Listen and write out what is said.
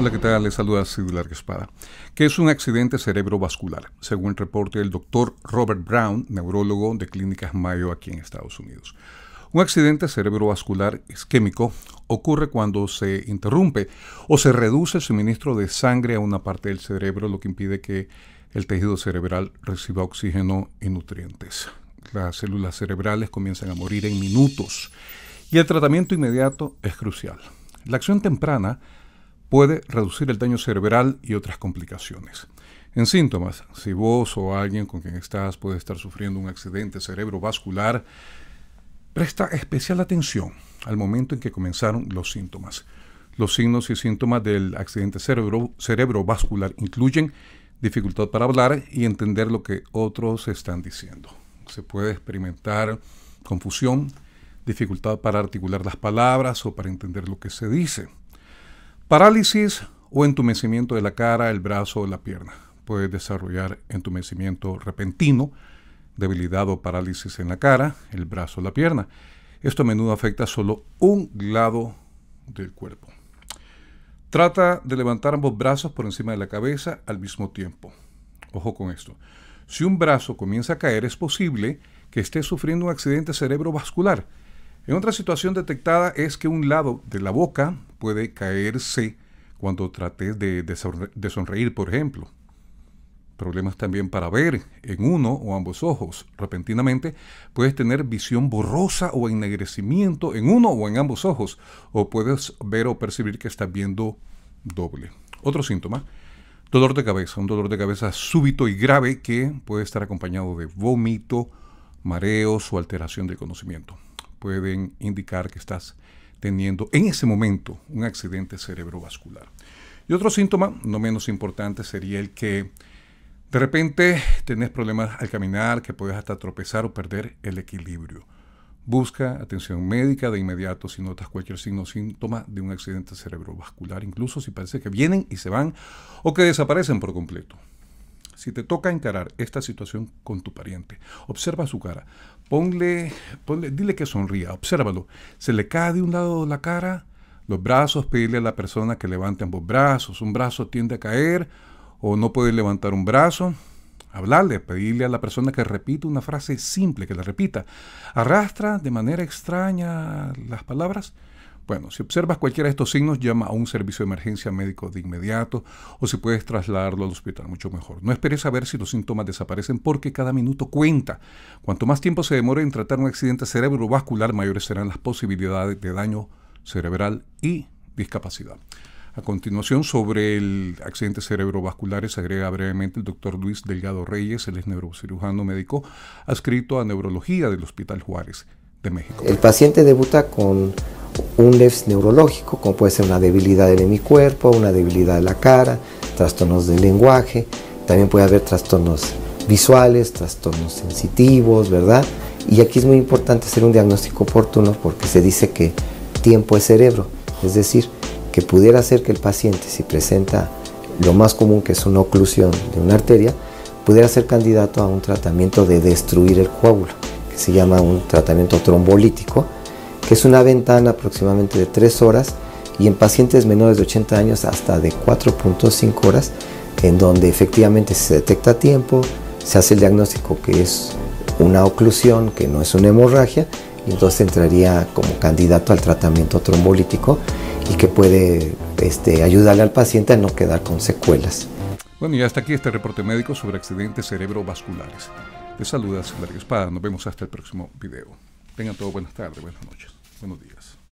Hola, ¿qué tal? Les saluda Sidular Espada. ¿Qué es un accidente cerebrovascular? Según el reporte del doctor Robert Brown, neurólogo de Clínicas Mayo aquí en Estados Unidos. Un accidente cerebrovascular isquémico ocurre cuando se interrumpe o se reduce el suministro de sangre a una parte del cerebro, lo que impide que el tejido cerebral reciba oxígeno y nutrientes. Las células cerebrales comienzan a morir en minutos y el tratamiento inmediato es crucial. La acción temprana puede reducir el daño cerebral y otras complicaciones. En síntomas, si vos o alguien con quien estás puede estar sufriendo un accidente cerebrovascular, presta especial atención al momento en que comenzaron los síntomas. Los signos y síntomas del accidente cerebrovascular incluyen dificultad para hablar y entender lo que otros están diciendo. Se puede experimentar confusión, dificultad para articular las palabras o para entender lo que se dice Parálisis o entumecimiento de la cara, el brazo o la pierna. Puede desarrollar entumecimiento repentino, debilidad o parálisis en la cara, el brazo o la pierna. Esto a menudo afecta solo un lado del cuerpo. Trata de levantar ambos brazos por encima de la cabeza al mismo tiempo. Ojo con esto. Si un brazo comienza a caer, es posible que esté sufriendo un accidente cerebrovascular en otra situación detectada es que un lado de la boca puede caerse cuando trates de, de sonreír, por ejemplo. Problemas también para ver en uno o ambos ojos. Repentinamente puedes tener visión borrosa o ennegrecimiento en uno o en ambos ojos, o puedes ver o percibir que estás viendo doble. Otro síntoma, dolor de cabeza, un dolor de cabeza súbito y grave que puede estar acompañado de vómito, mareos o alteración del conocimiento pueden indicar que estás teniendo en ese momento un accidente cerebrovascular. Y otro síntoma, no menos importante, sería el que de repente tenés problemas al caminar, que puedes hasta tropezar o perder el equilibrio. Busca atención médica de inmediato si notas cualquier signo o síntoma de un accidente cerebrovascular, incluso si parece que vienen y se van o que desaparecen por completo. Si te toca encarar esta situación con tu pariente, observa su cara, dile que sonría, obsérvalo. Se le cae de un lado la cara, los brazos, pedirle a la persona que levante ambos brazos, un brazo tiende a caer o no puede levantar un brazo, hablarle, pedirle a la persona que repita una frase simple, que la repita. Arrastra de manera extraña las palabras bueno, si observas cualquiera de estos signos, llama a un servicio de emergencia médico de inmediato o si puedes trasladarlo al hospital, mucho mejor. No esperes a ver si los síntomas desaparecen porque cada minuto cuenta. Cuanto más tiempo se demore en tratar un accidente cerebrovascular, mayores serán las posibilidades de daño cerebral y discapacidad. A continuación, sobre el accidente cerebrovascular, se agrega brevemente el doctor Luis Delgado Reyes, el es neurocirujano médico adscrito a neurología del Hospital Juárez de México. El paciente debuta con un déficit neurológico, como puede ser una debilidad de mi cuerpo, una debilidad de la cara, trastornos del lenguaje, también puede haber trastornos visuales, trastornos sensitivos, ¿verdad? Y aquí es muy importante hacer un diagnóstico oportuno porque se dice que tiempo es cerebro, es decir, que pudiera ser que el paciente si presenta lo más común que es una oclusión de una arteria, pudiera ser candidato a un tratamiento de destruir el coágulo, que se llama un tratamiento trombolítico, que es una ventana aproximadamente de 3 horas y en pacientes menores de 80 años hasta de 4.5 horas, en donde efectivamente se detecta a tiempo, se hace el diagnóstico que es una oclusión, que no es una hemorragia, y entonces entraría como candidato al tratamiento trombolítico y que puede este, ayudarle al paciente a no quedar con secuelas. Bueno, y hasta aquí este reporte médico sobre accidentes cerebrovasculares. Te saluda Sergio Espada, nos vemos hasta el próximo video. Tengan todos buenas tardes, buenas noches, buenos días.